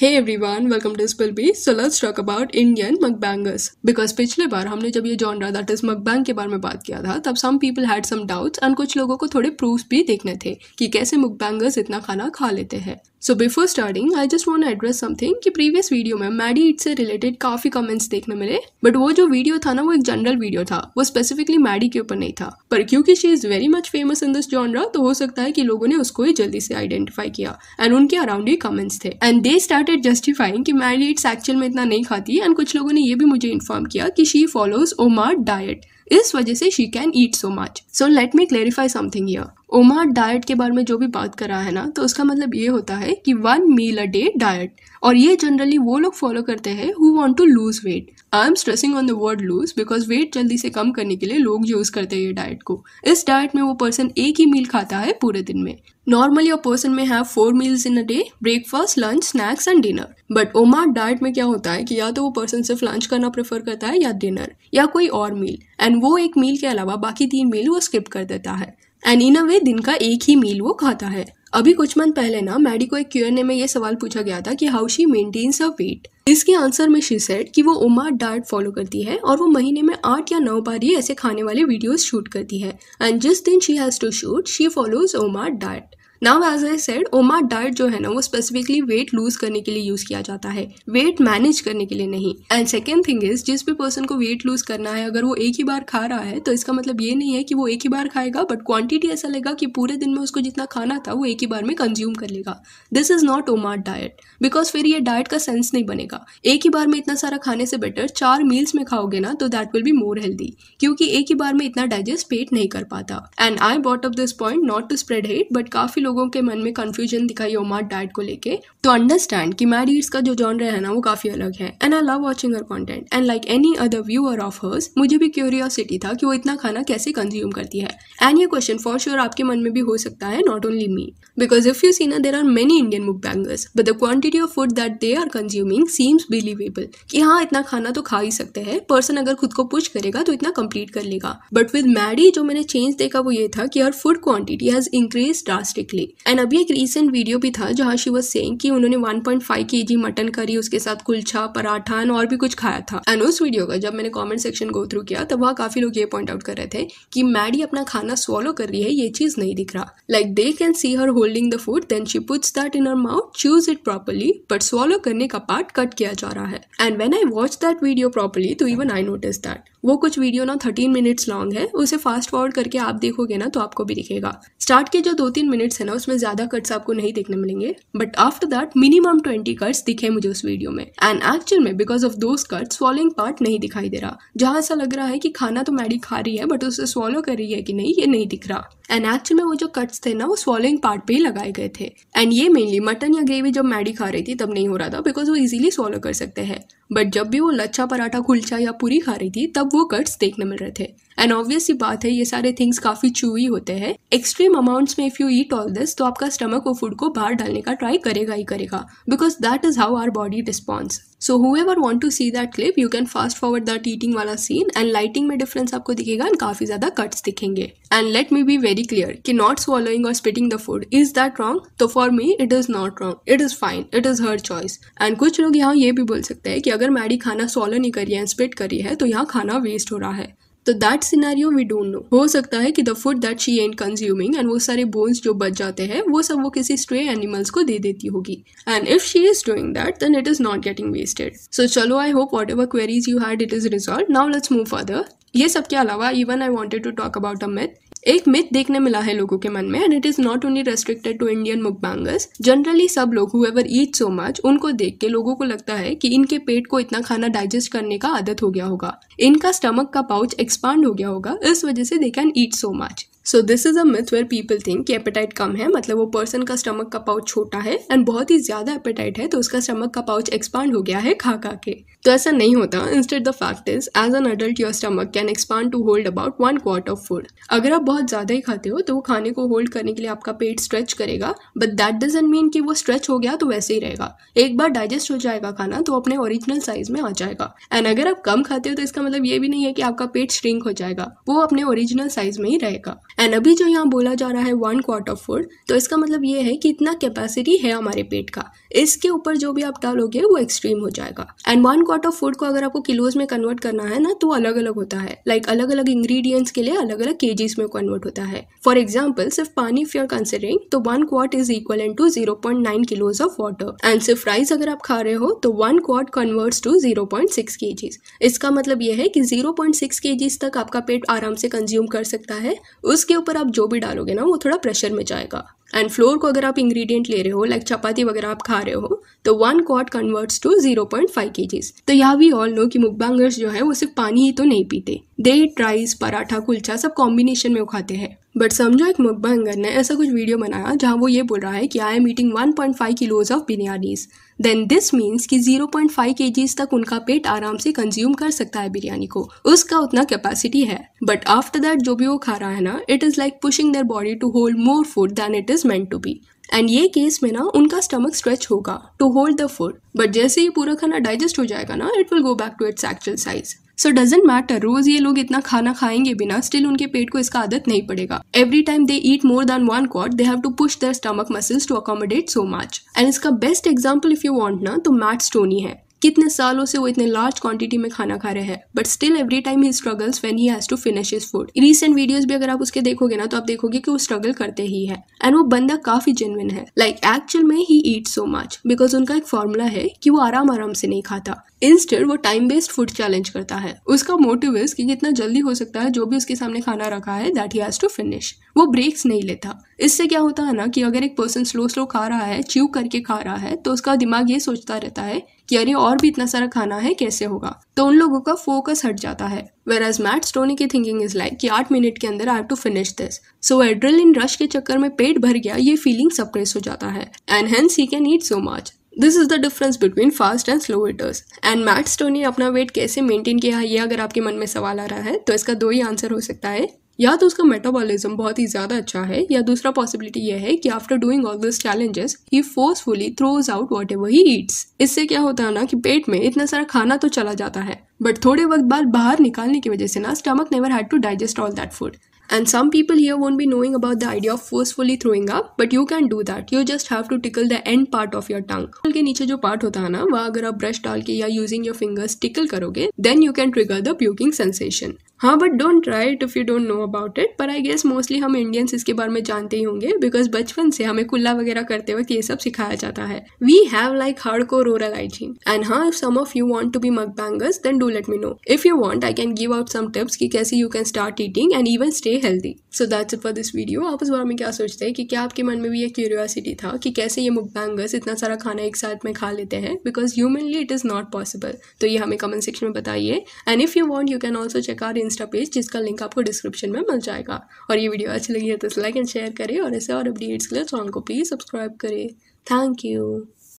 Hey Hey everyone, welcome to Spillby. So let's talk about Indian mukbangers. Because पिछले बार हमने जब ये जॉनरा दैट इज मकबैंग के बारे में बात किया था तब some people had some doubts and कुछ लोगों को थोड़े प्रूफ भी देखने थे कि कैसे मुकबैंगर्स इतना खाना खा लेते हैं so before starting I just want address something कि प्रीवियस वीडियो में मैडी इट से रिलेटेड काफी कमेंट्स देखने मिले बट वो जो वीडियो था ना वो एक जनरल वीडियो था वो स्पेसिफिकली मैडी के ऊपर नहीं था पर क्योंकि she is very much famous in this genre तो हो सकता है कि लोगों ने उसको ही जल्दी से आइडेंटिफाई किया एंड उनके अराउंड ही कमेंट्स थे एंड दे स्टार्टेड जस्टिफाइंग कि मैडी इट्स एक्चुअल में इतना नहीं खाती एंड कुछ लोगों ने ये भी मुझे इन्फॉर्म किया कि शी फॉलोज ओमार डायट इस वजह से she can eat so much so let me clarify something here OMAD diet के बारे में जो भी बात कर रहा है ना तो उसका मतलब ये होता है कि one meal a day diet और ये जनरली वो लोग फॉलो करते हैं who want to lose weight I am stressing on the word lose because weight जल्दी से कम करने के लिए लोग यूज़ करते हैं ये डाइट को इस डाइट में वो पर्सन एक ही मील खाता है पूरे दिन में normally a person may have four meals in a day breakfast lunch snacks and dinner but OMAD diet में क्या होता है कि या तो वो पर्सन सिर्फ लंच करना प्रेफर करता है या डिनर या कोई और मील एंड वो एक मील के अलावा बाकी तीन मील वो स्किप कर देता है एंड इन अ वे दिन का एक ही मील वो खाता है अभी कुछ मंथ पहले ना मैडी को एक क्यूएनए में ये सवाल पूछा गया था कि how she maintains a weight इसके आंसर में शी सेट कि वो उमा डाइट फॉलो करती है और वो महीने में आठ या नौ बार ही ऐसे खाने वाले वीडियोस शूट करती है एंड जिस दिन she has to shoot she follows OMAD diet now as I said OMAD diet जो है ना वो स्पेसिफिकली वेट लूज करने के लिए यूज किया जाता है वेट मैनेज करने के लिए नहीं एंड सेकेंड थिंग इज जिस भी पर्सन को वेट लूज करना है अगर वो एक ही बार खा रहा है तो इसका मतलब ये नहीं है कि वो एक ही बार खाएगा बट क्वांटिटी ऐसा लेगा कि पूरे दिन में उसको जितना खाना था वो एक ही बार में कंज्यूम कर लेगा this is not OMAD diet because फिर ये डाइट का सेंस नहीं बनेगा एक ही बार में इतना सारा खाने से बेटर चार मील्स में खाओगे ना तो that will be more healthy क्योंकि एक ही बार में इतना डाइजेस्ट पेट नहीं कर पाता and I bought of this point not to spread hate but काफी लोगों के मन में कन्फ्यूजन दिखाई ओमार डाइट को लेके तो अंडरस्टैंड कि मैड रीड्स का जो जॉनर है ना वो काफी अलग है and I love watching her content and like any other viewer of hers मुझे भी क्यूरियोसिटी था कि वो इतना खाना कैसे कंज्यूम करती है एंड ये क्वेश्चन फॉर श्योर आपके मन में भी हो सकता है not only me because if you see ना there are many Indian mukbangers but the quantity of food that they are consuming seems believable कि हाँ इतना खाना तो खा ही सकते हैं पर्सन अगर खुद को पुश करेगा तो इतना कंप्लीट कर लेगा बट विद मैडी जो मैंने चेंज देखा वो ये था कि her food quantity has increase drastically safely and अभी एक रिसेंट वीडियो भी था जहाँ शी वॉज सेइंग कि उन्होंने one point KG mutton curry उसके साथ कुलछा पराठा एंड और भी कुछ खाया था एंड उस वीडियो का जब मैंने कॉमेंट सेक्शन गो थ्रू किया तब वहाँ काफी लोग ये पॉइंट आउट कर रहे थे कि मैडी अपना खाना स्वॉलो कर रही है ये चीज नहीं दिख रहा like they can see her holding the food then she puts that in her mouth chews it properly but swallow करने का पार्ट कट किया जा रहा है and when I watch that video properly तो इवन आई नोटिस दैट वो कुछ video ना थर्टीन मिनट्स लॉन्ग है उसे फास्ट फॉरवर्ड करके आप देखोगे ना तो आपको भी दिखेगा स्टार्ट के जो दो तीन मिनट्स है है ना उसमें ज्यादा कट्स आपको नहीं देखने मिलेंगे but after that minimum twenty cuts दिखे मुझे उस वीडियो में एंड एक्चुअल में because of those cuts following part नहीं दिखाई दे रहा जहां ऐसा लग रहा है कि खाना तो मैडी खा रही है बट उसे स्वॉलो कर रही है कि नहीं ये नहीं दिख रहा एंड एक्चुअल में वो जो कट्स थे ना वो स्वॉलोइंग पार्ट पे ही लगाए गए थे एंड ये मेनली मटन या ग्रेवी जब मैडी खा रही थी तब नहीं हो रहा था बिकॉज वो इजिली स्वॉलो कर सकते हैं बट जब भी वो लच्छा पराठा कुलचा या पूरी खा रही थी तब वो कट्स देखने मिल रहे थे एंड ऑब्वियस बात है ये सारे थिंग्स काफी चूई होते हैं एक्सट्रीम अमाउंट्स में if you eat all this तो आपका स्टमक वो फूड को बाहर डालने का ट्राई करेगा ही करेगा because that is how our body response so whoever want to see that clip you can fast forward that eating वाला सीन एंड लाइटिंग में डिफरेंस आपको दिखेगा एंड काफी ज्यादा कट्स दिखेंगे and let me be very clear कि not swallowing और spitting the food is that wrong तो for me it is not wrong it is fine it is her choice and कुछ लोग यहाँ ये भी बोल सकते हैं कि अगर मैडी खाना सॉलो नहीं करी है स्पिट करी है तो यहाँ खाना वेस्ट हो रहा है तो that scenario we don't know हो सकता है कि the food that she and consuming and वो सारे बोन्स जो बच जाते हैं वो सब वो किसी स्ट्रे एनिमल्स को दे देती होगी and if she is doing that then it is not getting wasted so चलो I hope whatever queries you had it is resolve now let's move further ये सब के अलावा even I wanted to talk about a myth एक myth देखने मिला है लोगों के मन में and it is not only restricted to Indian mukbangers generally सब लोग हुएवर ईट सो मच उनको देख के लोगों को लगता है कि इनके पेट को इतना खाना डाइजेस्ट करने का आदत हो गया होगा इनका स्टमक का पाउच एक्सपांड हो गया होगा इस वजह से they can eat so much so this is a myth where people think कि एपेटाइट कम है मतलब वो पर्सन का स्टमक का पाउच छोटा है एंड बहुत ही ज्यादा एपेटाइट है तो उसका स्टमक का पाउच एक्सपांड हो गया है खा खा के तो ऐसा नहीं होता instead the fact is as an adult your stomach can expand to hold about one quart of food अगर आप बहुत ज़्यादा ही खाते हो तो वो खाने को होल्ड करने के लिए आपका पेट स्ट्रेच करेगा बट दैट डजेंट मीन कि वो स्ट्रेच हो गया तो वैसे ही रहेगा एक बार डाइजेस्ट हो जाएगा खाना तो अपने ओरिजिनल साइज में आ जाएगा एंड अगर आप कम खाते हो तो इसका मतलब ये भी नहीं है कि आपका पेट श्रिंक हो जाएगा वो अपने ओरिजिनल साइज में ही रहेगा एंड अभी जो यहाँ बोला जा रहा है वन क्वार्ट ऑफ फूड तो इसका मतलब ये है कि इतना कैपेसिटी है हमारे पेट का इसके ऊपर जो भी आप डालोगे वो एक्सट्रीम हो जाएगा and one part of food को अगर आपको किलोज में कन्वर्ट करना है ना तो अलग अलग होता है लाइक like, अलग अलग इंग्रेडिएंट्स के लिए अलग अलग केजीज में कन्वर्ट होता है फॉर एग्जाम्पल सिर्फ पानी इफ यू कंसिडरिंग तो one quart is equal and to zero point nine kilos of water and सिर्फ राइस अगर आप खा रहे हो तो one quart converts to zero point six K Gs इसका मतलब यह है कि जीरो पॉइंट सिक्स के जीज तक आपका पेट आराम से कंज्यूम कर सकता है उसके ऊपर आप जो भी डालोगे ना वो थोड़ा प्रेशर में जाएगा एंड फ्लोर को अगर आप इंग्रेडिएंट ले रहे हो लाइक चपाती वगैरह आप खा रहे हो तो one quart converts to zero point five K Gs तो यहाँ वी ऑल नो कि मुकबांगर्स जो है वो सिर्फ पानी ही तो नहीं पीते दे राइस पराठा कुलचा सब कॉम्बिनेशन में वो खाते हैं बट समझो एक मुकबंगर ने ऐसा कुछ वीडियो बनाया जहाँ वो ये बोल रहा है कि I am eating 1.5 kilos of biryanis then this means कि 0.5 पॉइंट फाइव तक उनका पेट आराम से कंज्यूम कर सकता है बिरयानी को उसका उतना कैपेसिटी है बट आफ्टर दैट जो भी वो खा रहा है ना it is like pushing their body to hold more food than it is meant to be and ये केस में ना उनका स्टमक स्ट्रेच होगा to hold the food but जैसे ही पूरा खाना डाइजेस्ट हो जाएगा ना it will go back to its actual size so doesn't matter रोज ये लोग इतना खाना खाएंगे बिना स्टिल उनके पेट को इसका आदत नहीं पड़ेगा every time they eat more then one quart they have to push their stomach muscles to accommodate so much and इसका best example if you want ना तो मैट स्टोनी है कितने सालों से वो इतने लार्ज क्वांटिटी में खाना खा रहे हैं but still every time he struggles when he has to finish his food recent videos भी अगर आप उसके देखोगे ना तो आप देखोगे कि वो स्ट्रगल करते ही है एंड वो बंदा काफी जेनविन है लाइक like, एक्चुअल में ही ईट सो मच बिकॉज उनका एक फॉर्मूला है कि वो आराम आराम से नहीं खाता इंस्टेड वो टाइम बेस्ड फूड चैलेंज करता है उसका मोटिव इज कि जितना जल्दी हो सकता है जो भी उसके सामने खाना रखा है that he has to finish वो ब्रेक्स नहीं लेता इससे क्या होता है ना कि अगर एक पर्सन स्लो स्लो खा रहा है च्यू करके खा रहा है तो उसका दिमाग ये सोचता रहता है कि अरे और भी इतना सारा खाना है कैसे होगा तो उन लोगों का फोकस हट जाता है वेर एज मैट स्टोनी की थिंकिंग इज लाइक कि आठ मिनट के अंदर I have to finish this so adrenaline rush के चक्कर में पेट भर गया ये फीलिंग सप्रेस हो जाता है and hence he can eat so much this is the difference between fast and slow eaters and Matt Stone ने अपना वेट कैसे मेंटेन किया है ये अगर आपके मन में सवाल आ रहा है तो इसका दो ही आंसर हो सकता है या तो उसका मेटाबॉलिज्म बहुत ही ज़्यादा अच्छा है या दूसरा पॉसिबिलिटी यह है कि after doing all this challenges he forcefully throws out whatever he eats इससे क्या होता है ना कि पेट में इतना सारा खाना तो चला जाता है बट थोड़े वक्त बाद बाहर निकालने की वजह से ना stomach never had to digest all that food And some people here won't be knowing about the idea of forcefully throwing up, but you can do that. You just have to tickle the end part of your tongue. ke niche jo part hota hai na वह agar aap brush dal ke ya using your fingers tickle karoge then you can trigger the puking sensation हाँ but don't try it if you don't know about it पर I guess mostly हम Indians इसके बारे में जानते ही होंगे because बचपन से हमें कुल्ला वगैरह करते वक्त ये सब सिखाया जाता है we have like hardcore rural hygiene and हाँ if some of you want to be mukbangers then do let me know if you want I can give out some tips कि कैसे you can start eating and even stay healthy so that's it for this video आप इस बारे में क्या सोचते हैं कि क्या आपके मन में भी ये क्यूरियोसिटी था कि कैसे ये मुग बैंगर्स इतना सारा खाना एक साथ में खा लेते हैं because humanly it is not possible तो ये हमें कमेंट सेक्शन में बताइए and if you want you can also check our insta page जिसका लिंक आपको डिस्क्रिप्शन में मिल जाएगा और ये वीडियो अच्छी लगी है तो लाइक एंड शेयर करें और ऐसे और अपडेट्स के लिए चैनल को प्लीज़ सब्सक्राइब करें थैंक यू